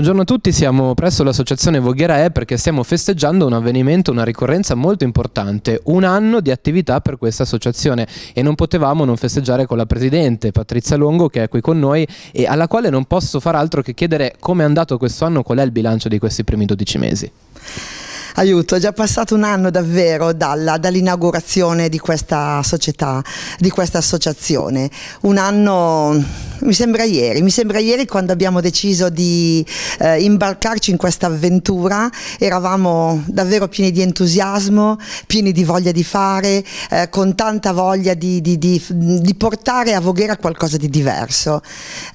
Buongiorno a tutti, siamo presso l'associazione Voghera E perché stiamo festeggiando un avvenimento, una ricorrenza molto importante, un anno di attività per questa associazione e non potevamo non festeggiare con la presidente Patrizia Longo che è qui con noi e alla quale non posso far altro che chiedere come è andato questo anno, qual è il bilancio di questi primi 12 mesi. Aiuto, è già passato un anno davvero dall'inaugurazione di questa società, di questa associazione, un anno mi sembra ieri, mi sembra ieri quando abbiamo deciso di eh, imbarcarci in questa avventura, eravamo davvero pieni di entusiasmo, pieni di voglia di fare, eh, con tanta voglia di, di, di, di, portare a Voghera qualcosa di diverso.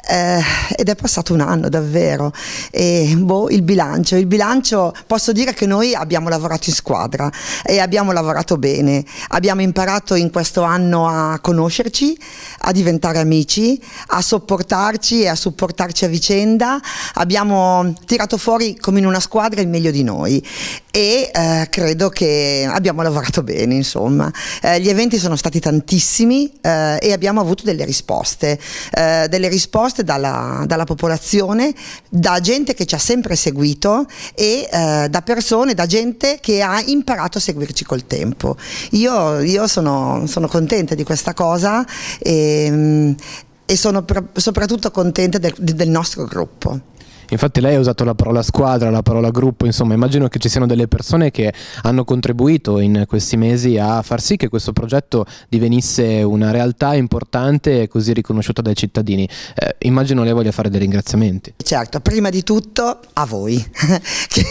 Eh, ed è passato un anno davvero e boh, il bilancio, il bilancio posso dire che noi abbiamo lavorato in squadra e abbiamo lavorato bene, abbiamo imparato in questo anno a conoscerci, a diventare amici, a sopravvivere sopportarci e a supportarci a vicenda, abbiamo tirato fuori come in una squadra il meglio di noi e eh, credo che abbiamo lavorato bene insomma. Eh, gli eventi sono stati tantissimi eh, e abbiamo avuto delle risposte, eh, delle risposte dalla, dalla, popolazione, da gente che ci ha sempre seguito e eh, da persone, da gente che ha imparato a seguirci col tempo. Io, io sono, sono, contenta di questa cosa e, ehm, e sono pr- soprattutto contenta del, del nostro gruppo. Infatti lei ha usato la parola squadra, la parola gruppo, insomma immagino che ci siano delle persone che hanno contribuito in questi mesi a far sì che questo progetto divenisse una realtà importante e così riconosciuta dai cittadini. Eh, immagino lei voglia fare dei ringraziamenti. Certo, prima di tutto a voi, che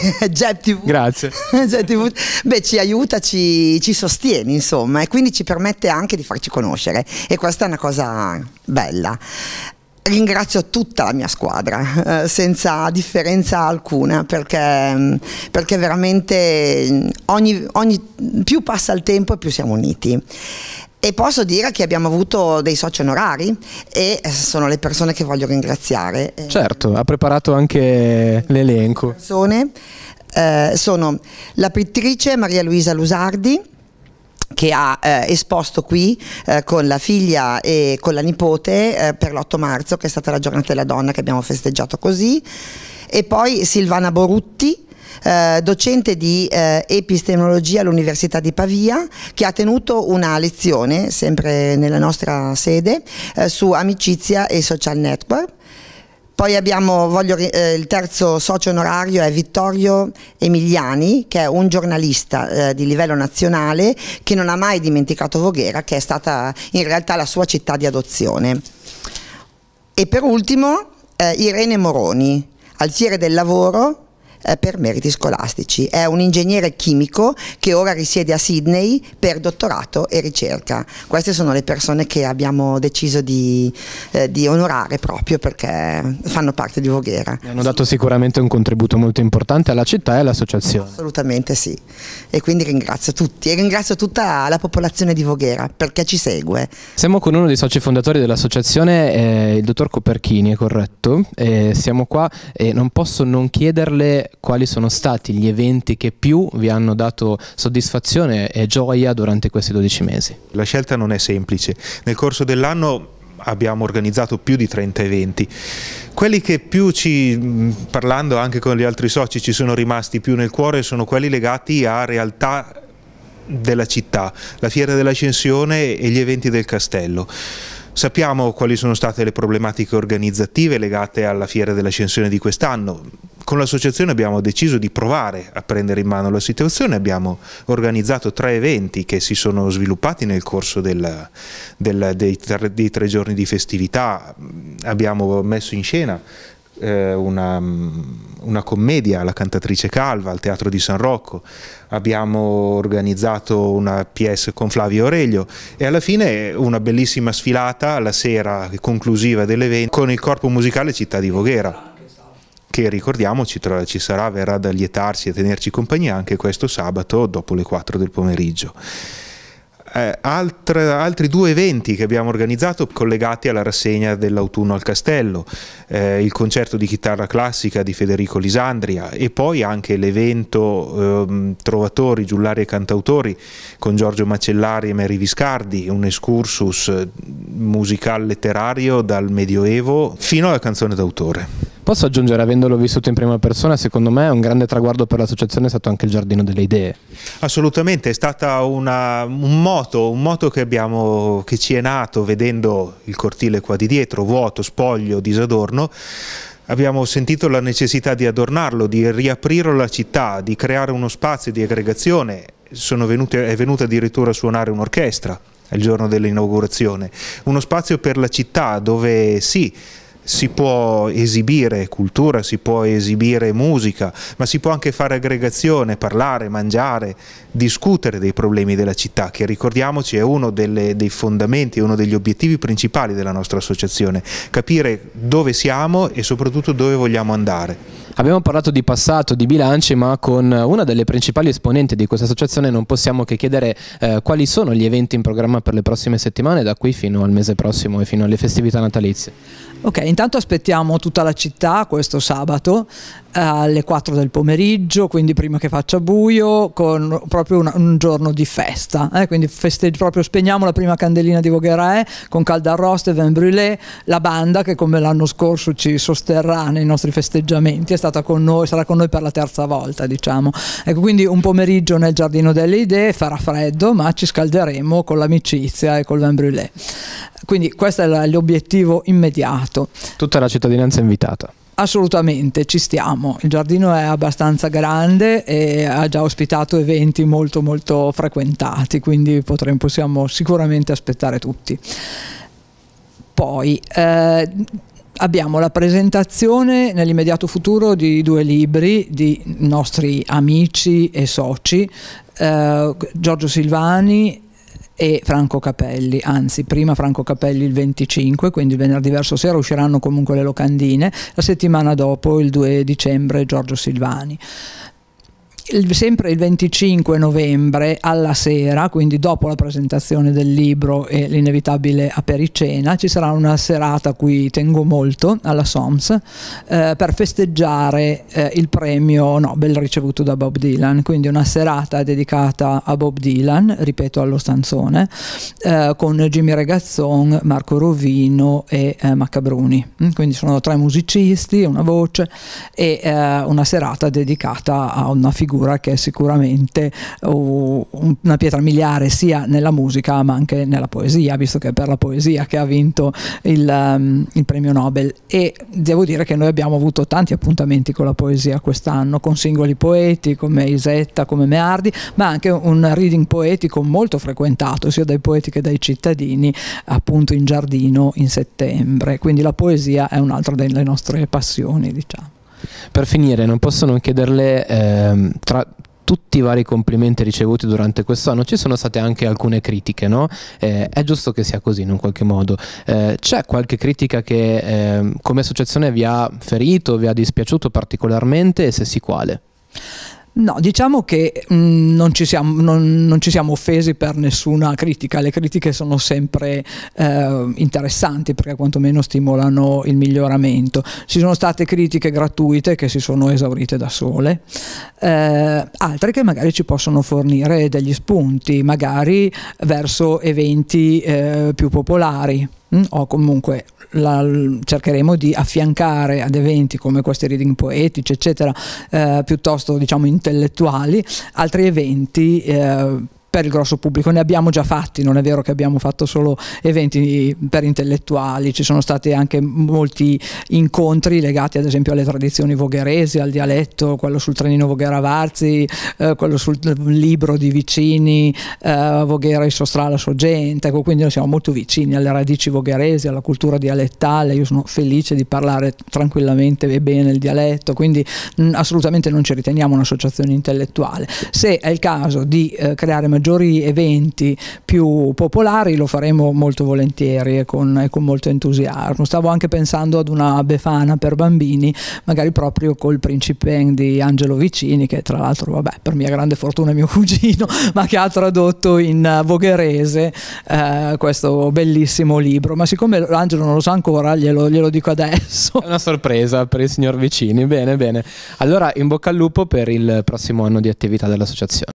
Grazie. GetTV, beh, ci aiuta, ci, ci sostiene insomma e quindi ci permette anche di farci conoscere e questa è una cosa bella. Ringrazio tutta la mia squadra, eh, senza differenza alcuna, perché, mm, perché veramente mm, ogni, ogni, più passa il tempo più siamo uniti. E posso dire che abbiamo avuto dei soci onorari e eh, sono le persone che voglio ringraziare. Eh, certo, ha preparato anche l'elenco. Persone eh, sono la pittrice Maria Luisa Lusardi, che ha eh, esposto qui eh, con la figlia e con la nipote eh, per l'8 marzo, che è stata la giornata della donna che abbiamo festeggiato così. E poi Silvana Borutti, eh, docente di eh, epistemologia all'Università di Pavia, che ha tenuto una lezione, sempre nella nostra sede, eh, su amicizia e social network. Poi abbiamo, voglio, eh, il terzo socio onorario è Vittorio Emiliani, che è un giornalista eh, di livello nazionale che non ha mai dimenticato Voghera, che è stata in realtà la sua città di adozione. E per ultimo eh, Irene Moroni, alziere del lavoro, eh, per meriti scolastici. È un ingegnere chimico che ora risiede a Sydney per dottorato e ricerca. Queste sono le persone che abbiamo deciso di, eh, di onorare proprio perché fanno parte di Voghera. Hanno dato sicuramente un contributo molto importante alla città e all'associazione. Assolutamente sì. E quindi ringrazio tutti e ringrazio tutta la popolazione di Voghera perché ci segue. Siamo con uno dei soci fondatori dell'associazione, eh, il dottor Coperchini, è corretto? Eh, siamo qua e non posso non chiederle quali sono stati gli eventi che più vi hanno dato soddisfazione e gioia durante questi 12 mesi? La scelta non è semplice. Nel corso dell'anno abbiamo organizzato più di 30 eventi. Quelli che più ci, parlando anche con gli altri soci, ci sono rimasti più nel cuore sono quelli legati a realtà della città, la Fiera dell'Ascensione e gli eventi del castello. Sappiamo quali sono state le problematiche organizzative legate alla Fiera dell'Ascensione di quest'anno, con l'associazione abbiamo deciso di provare a prendere in mano la situazione, abbiamo organizzato tre eventi che si sono sviluppati nel corso del, del, dei, tre, dei, tre, giorni di festività, abbiamo messo in scena eh, una, una, commedia, alla cantatrice calva, al Teatro di San Rocco, abbiamo organizzato una pièce con Flavio Aurelio e alla fine una bellissima sfilata alla sera conclusiva dell'evento con il corpo musicale Città di Voghera che ricordiamoci tra, ci sarà, verrà ad allietarsi e tenerci compagnia anche questo sabato dopo le 4 del pomeriggio. Eh, altre, altri due eventi che abbiamo organizzato collegati alla rassegna dell'autunno al castello, eh, il concerto di chitarra classica di Federico Lisandria e poi anche l'evento eh, Trovatori, Giullari e Cantautori con Giorgio Macellari e Mary Viscardi, un excursus eh, musical letterario dal Medioevo fino alla canzone d'autore. Posso aggiungere, avendolo vissuto in prima persona, secondo me un grande traguardo per l'associazione è stato anche il Giardino delle Idee. Assolutamente, è stato un moto, un moto che, abbiamo, che ci è nato vedendo il cortile qua di dietro, vuoto, spoglio, disadorno abbiamo sentito la necessità di adornarlo, di riaprire la città, di creare uno spazio di aggregazione. Venute, è venuta addirittura a suonare un'orchestra il giorno dell'inaugurazione. Uno spazio per la città dove sì, si può esibire cultura, si può esibire musica, ma si può anche fare aggregazione, parlare, mangiare, discutere dei problemi della città, che ricordiamoci è uno delle, dei fondamenti, uno degli obiettivi principali della nostra associazione, capire dove siamo e soprattutto dove vogliamo andare. Abbiamo parlato di passato, di bilanci, ma con una delle principali esponenti di questa associazione non possiamo che chiedere eh, quali sono gli eventi in programma per le prossime settimane, da qui fino al mese prossimo e fino alle festività natalizie. Ok, intanto aspettiamo tutta la città questo sabato eh, alle 4 del pomeriggio, quindi prima che faccia buio, con proprio un, un giorno di festa. Eh, quindi proprio spegniamo la prima candelina di Vogherè eh, con Caldarrost e Vin Brûlé, la banda che come l'anno scorso ci sosterrà nei nostri festeggiamenti. È stata con noi, sarà con noi per la terza volta, diciamo. Ecco, quindi un pomeriggio nel Giardino delle Idee, farà freddo, ma ci scalderemo con l'amicizia e col vin brûlé. Quindi questo è l'obiettivo immediato. Tutta la cittadinanza invitata. Assolutamente, ci stiamo. Il giardino è abbastanza grande e ha già ospitato eventi molto molto frequentati, quindi potremo, possiamo sicuramente aspettare tutti. Poi eh, abbiamo la presentazione nell'immediato futuro di due libri di nostri amici e soci, eh, Giorgio Silvani e Franco Capelli, anzi prima Franco Capelli il 25, quindi venerdì verso sera usciranno comunque le locandine, la settimana dopo il 2 dicembre Giorgio Silvani il, sempre il 25 novembre alla sera, quindi dopo la presentazione del libro e l'inevitabile apericena, ci sarà una serata a cui tengo molto alla SOMS eh, per festeggiare eh, il premio Nobel ricevuto da Bob Dylan, quindi una serata dedicata a Bob Dylan, ripeto allo stanzone, eh, con Jimmy Regazzon, Marco Rovino e eh, Macabruni. Mm, quindi sono tre musicisti, una voce e eh, una serata dedicata a una figura figura che è sicuramente eh, una pietra miliare sia nella musica ma anche nella poesia, visto che è per la poesia che ha vinto il, ehm, il premio Nobel. E devo dire che noi abbiamo avuto tanti appuntamenti con la poesia quest'anno, con singoli poeti come Isetta, come Meardi, ma anche un reading poetico molto frequentato sia dai poeti che dai cittadini, appunto in giardino in settembre. Quindi la poesia è un'altra delle nostre passioni, diciamo. Per finire, non posso non chiederle, ehm, tra tutti i vari complimenti ricevuti durante quest'anno ci sono state anche alcune critiche, no? Eh, è giusto che sia così in un qualche modo. Eh, c'è qualche critica che eh, come associazione vi ha ferito, vi ha dispiaciuto particolarmente e se sì quale? No, diciamo che mh, mm, non, ci siamo, non, non, ci siamo, offesi per nessuna critica, le critiche sono sempre eh, interessanti perché quantomeno stimolano il miglioramento. Ci sono state critiche gratuite che si sono esaurite da sole, eh, altre che magari ci possono fornire degli spunti, magari verso eventi eh, più popolari. Mm, o comunque la, cercheremo di affiancare ad eventi come questi reading poetici, eccetera, eh, piuttosto diciamo intellettuali, altri eventi eh, per il grosso pubblico, ne abbiamo già fatti, non è vero che abbiamo fatto solo eventi eh, per intellettuali, ci sono stati anche molti incontri legati ad esempio alle tradizioni vogheresi, al dialetto, quello sul trenino Voghera Varzi, eh, quello sul libro di Vicini, eh, Voghera e Sostrala Sogente, ecco, quindi noi siamo molto vicini alle radici vogheresi, alla cultura dialettale, io sono felice di parlare tranquillamente e bene il dialetto, quindi mh, mm, assolutamente non ci riteniamo un'associazione intellettuale. Se è il caso di eh, creare maggiori maggiori eventi più popolari lo faremo molto volentieri e con, e con molto entusiasmo. Stavo anche pensando ad una befana per bambini, magari proprio col principe di Angelo Vicini, che tra l'altro, vabbè, per mia grande fortuna è mio cugino, ma che ha tradotto in eh, vogherese eh, questo bellissimo libro. Ma siccome l'Angelo non lo sa ancora, glielo, glielo dico adesso. È una sorpresa per il signor Vicini. Bene, bene. Allora, in bocca al lupo per il prossimo anno di attività dell'associazione.